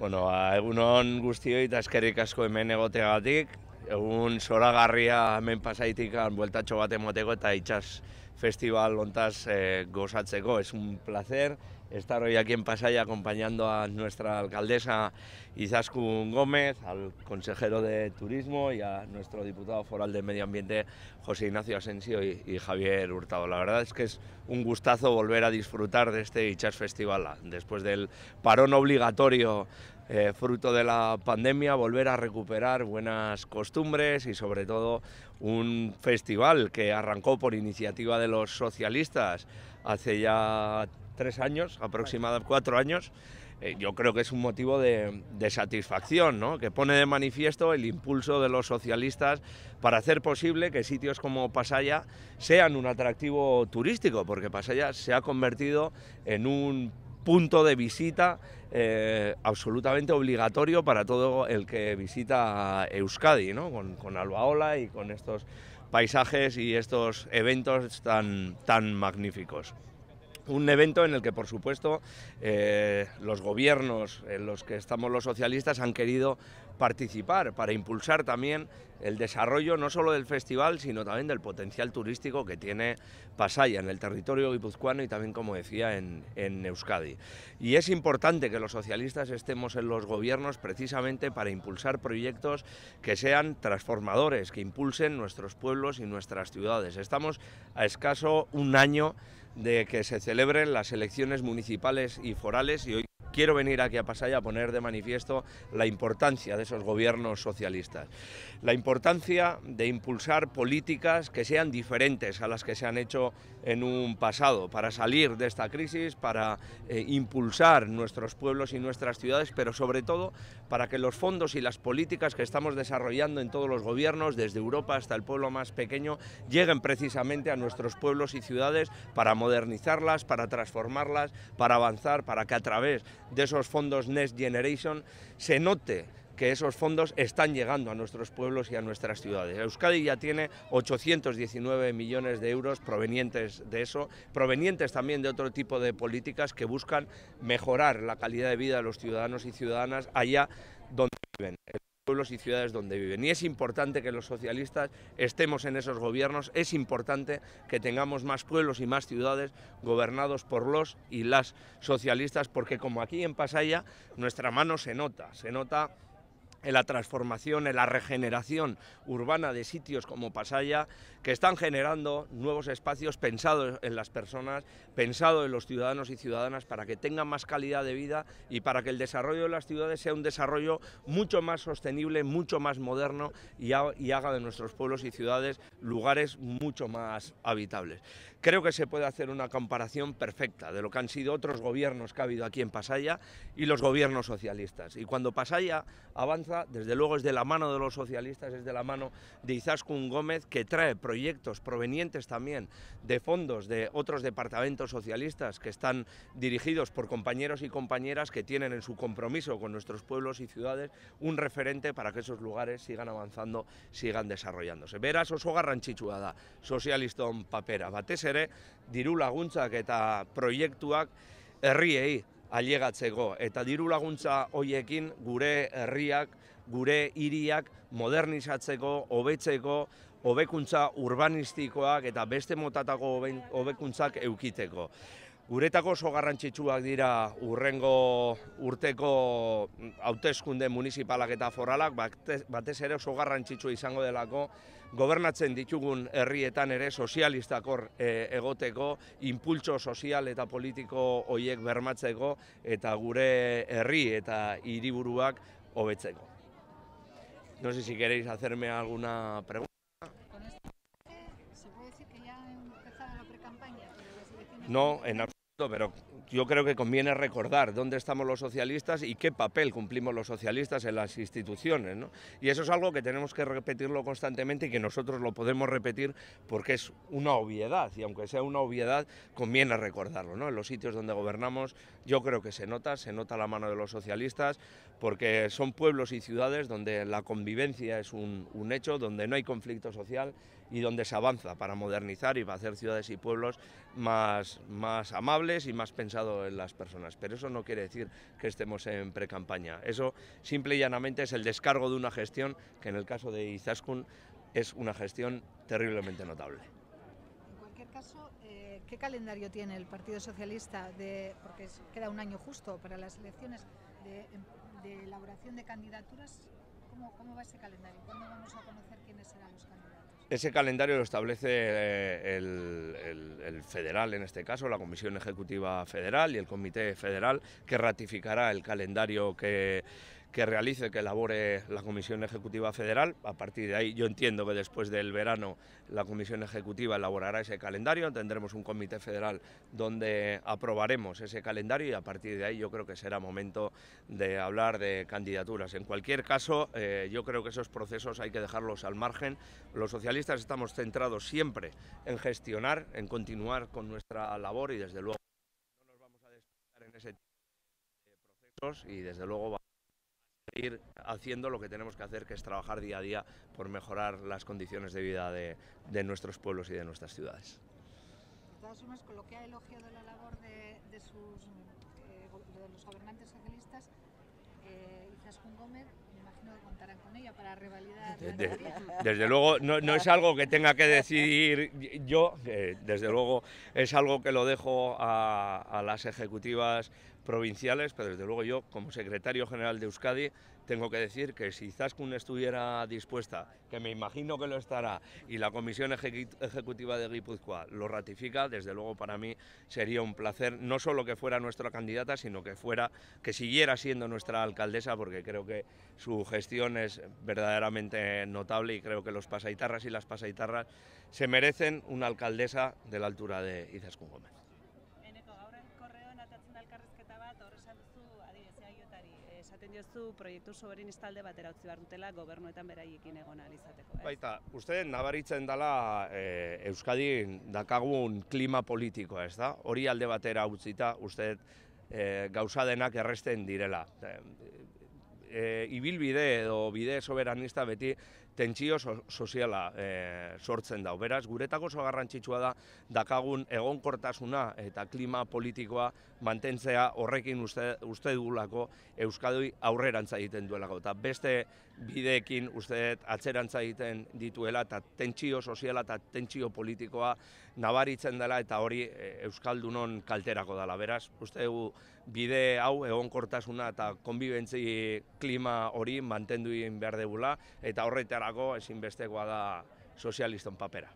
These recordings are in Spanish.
Bueno, a, ba, egun hon guzti hori eta eskerrik asko hemen egoteagatik, Egun zora hemen pasaitik bueltatxo bat emoteko eta itxas festival ontaz eh, gozatzeko. ez un placer estar hoy aquí en Pasaya acompañando a nuestra alcaldesa Izaskun Gómez, al consejero de Turismo y a nuestro diputado foral de Medio Ambiente José Ignacio Asensio y, Javier Hurtado. La verdad es que es un gustazo volver a disfrutar de este Ichas Festival después del parón obligatorio eh, fruto de la pandemia, volver a recuperar buenas costumbres y sobre todo un festival que arrancó por iniciativa de los socialistas hace ya tres años, aproximadamente cuatro años, eh, yo creo que es un motivo de, satisfacción, ¿no? que pone de manifiesto el impulso de los socialistas para hacer posible que sitios como Pasaya sean un atractivo turístico, porque Pasaya se ha convertido en un punto de visita eh, absolutamente obligatorio para todo el que visita Euskadi, ¿no? con, con Albaola y con estos paisajes y estos eventos tan, tan magníficos. Un evento en el que, por supuesto, eh, los gobiernos en los que estamos los socialistas han querido participar, para impulsar también el desarrollo no solo del festival, sino también del potencial turístico que tiene Pasaya en el territorio guipuzcoano y también, como decía, en, en, Euskadi. Y es importante que los socialistas estemos en los gobiernos precisamente para impulsar proyectos que sean transformadores, que impulsen nuestros pueblos y nuestras ciudades. Estamos a escaso un año de que se celebren las elecciones municipales y forales y hoy quiero venir aquí a Pasaya a poner de manifiesto la importancia de esos gobiernos socialistas, la importancia de impulsar políticas que sean diferentes a las que se han hecho en un pasado, para salir de esta crisis, para eh, impulsar nuestros pueblos y nuestras ciudades, pero sobre todo para que los fondos y las políticas que estamos desarrollando en todos los gobiernos, desde Europa hasta el pueblo más pequeño, lleguen precisamente a nuestros pueblos y ciudades para modernizarlas, para transformarlas, para avanzar, para que a través de esos fondos Next Generation se note que esos fondos están llegando a nuestros pueblos y a nuestras ciudades. Euskadi ya tiene 819 millones de euros provenientes de eso, provenientes también de otro tipo de políticas que buscan mejorar la calidad de vida de los ciudadanos y ciudadanas allá donde viven pueblos y ciudades donde viven. Y es importante que los socialistas estemos en esos gobiernos, es importante que tengamos más pueblos y más ciudades gobernados por los y las socialistas, porque como aquí en Pasaya, nuestra mano se nota, se nota en la transformación, en la regeneración urbana de sitios como Pasaya, que están generando nuevos espacios pensados en las personas, pensados en los ciudadanos y ciudadanas para que tengan más calidad de vida y para que el desarrollo de las ciudades sea un desarrollo mucho más sostenible, mucho más moderno y, haga de nuestros pueblos y ciudades lugares mucho más habitables. Creo que se puede hacer una comparación perfecta de lo que han sido otros gobiernos que ha habido aquí en Pasaya y los gobiernos socialistas. Y cuando Pasaya avanza desde luego es de la mano de los socialistas, es de la mano de Izaskun Gómez, que trae proyectos provenientes también de fondos de otros departamentos socialistas que están dirigidos por compañeros y compañeras que tienen en su compromiso con nuestros pueblos y ciudades un referente para que esos lugares sigan avanzando, sigan desarrollándose. Verás oso garrantzitsua da sozialiston papera. Batez ere, diru laguntzak eta proiektuak herriei ailegatzeko eta diru laguntza hoiekin gure herriak gure hiriak modernizatzeko, hobetzeko, hobekuntza urbanistikoak eta beste motatako hobekuntzak eukiteko. Guretako oso garrantzitsuak dira urrengo urteko hautezkunde municipalak eta foralak, batez ere oso garrantzitsu izango delako, gobernatzen ditugun herrietan ere sozialistakor e, egoteko, impultso sozial eta politiko hoiek bermatzeko eta gure herri eta hiriburuak hobetzeko. No sé si queréis hacerme alguna pregunta. ¿Con esto, ¿Se puede decir que ya ha empezado la precampaña? No, en absoluto. Pero yo creo que conviene recordar dónde estamos los socialistas y qué papel cumplimos los socialistas en las instituciones. Y eso es algo que tenemos que repetirlo constantemente y que nosotros lo podemos repetir porque es una obviedad. Y aunque sea una obviedad, conviene recordarlo. En los sitios donde gobernamos yo creo que se nota, se nota la mano de los socialistas porque son pueblos y ciudades donde la convivencia es un hecho, donde no hay conflicto social y donde se avanza para modernizar y para hacer ciudades y pueblos más, más amables y más pensado en las personas. Pero eso no quiere decir que estemos en precampaña. Eso simple y llanamente es el descargo de una gestión que en el caso de Izaskun es una gestión terriblemente notable. En cualquier caso, eh, ¿qué calendario tiene el Partido Socialista? De, porque queda un año justo para las elecciones em, de, elaboración de candidaturas. ¿Cómo, ¿Cómo va ese calendario? ¿Cuándo vamos a conocer quiénes serán los candidatos? Ese calendario lo establece eh, el, federal, en este caso, la Comisión Ejecutiva Federal y el Comité Federal, que ratificará el calendario que, que realice, que elabore la Comisión Ejecutiva Federal. A partir de ahí, yo entiendo que después del verano la Comisión Ejecutiva elaborará ese calendario, tendremos un comité federal donde aprobaremos ese calendario y a partir de ahí yo creo que será momento de hablar de candidaturas. En cualquier caso, eh, yo creo que esos procesos hay que dejarlos al margen. Los socialistas estamos centrados siempre en gestionar, en continuar con nuestra labor y desde luego no nos vamos a en ese procesos y desde luego haciendo lo que tenemos que hacer, que es trabajar día a día por mejorar las condiciones de vida de, de nuestros pueblos y de nuestras ciudades. De todas formas, con lo que ha elogiado la labor de, de sus, eh, de los gobernantes socialistas, eh, con Gómez, me imagino que contarán con ella para revalidar. Desde, desde luego, no, no, es algo que tenga que decidir yo, desde luego es algo que lo dejo a, a, las ejecutivas provinciales, pero desde luego yo, como secretario general de Euskadi, tengo que decir que si Zaskun estuviera dispuesta, que me imagino que lo estará, y la Comisión Ejecutiva de Guipúzcoa lo ratifica, desde luego para mí sería un placer no solo que fuera nuestra candidata, sino que fuera, que siguiera siendo nuestra alcaldesa, porque creo que su gestión es verdaderamente notable y creo que los pasaitarras y las pasaitarras se merecen una alcaldesa de la altura de Izaskun Gómez. diozu proiektu soberanista batera utzi dutela gobernuetan beraiekin egona Eh? Baita, uste nabaritzen dela e, Euskadin dakagun klima politikoa, ez da? Hori alde batera utzita, uste e, gauza denak direla. E, e, ibilbide edo bide soberanista beti tentsio soziala e, sortzen da. Beraz, guretako oso garrantzitsua da dakagun egonkortasuna eta klima politikoa mantentzea horrekin uste, uste dugulako Euskadoi aurrerantza egiten duelako. Eta beste bideekin uste atzerantza egiten dituela eta tentsio soziala eta tentsio politikoa nabaritzen dela eta hori eh, Euskaldunon kalterako dela. Beraz, uste dugu bide hau egonkortasuna eta konbibentzi klima hori mantendu egin behar degula eta horretarako ezinbestekoa da sozialiston papera.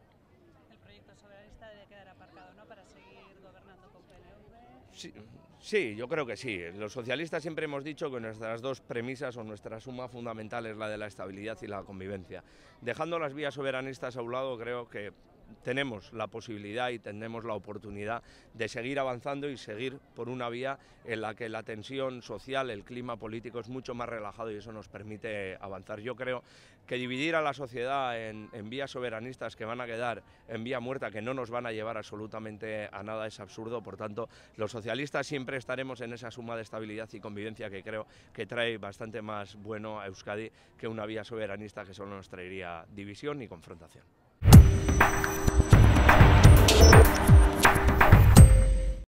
Sí, yo creo que sí. Los socialistas siempre hemos dicho que nuestras dos premisas o nuestra suma fundamental es la de la estabilidad y la convivencia. Dejando las vías soberanistas a un lado, creo que tenemos la posibilidad y tenemos la oportunidad de seguir avanzando y seguir por una vía en la que la tensión social, el clima político es mucho más relajado y eso nos permite avanzar. Yo creo que dividir a la sociedad en, en vías soberanistas que van a quedar en vía muerta, que no nos van a llevar absolutamente a nada, es absurdo. Por tanto, los socialistas siempre estaremos en esa suma de estabilidad y convivencia que creo que trae bastante más bueno a Euskadi que una vía soberanista que solo nos traería división y confrontación. Thank you.